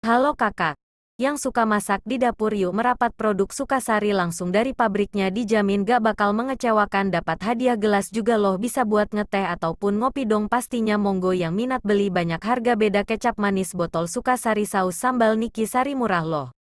Halo kakak. Yang suka masak di dapur yuk merapat produk Sukasari langsung dari pabriknya dijamin gak bakal mengecewakan dapat hadiah gelas juga loh bisa buat ngeteh ataupun ngopi dong pastinya monggo yang minat beli banyak harga beda kecap manis botol Sukasari saus sambal Niki Sari murah loh.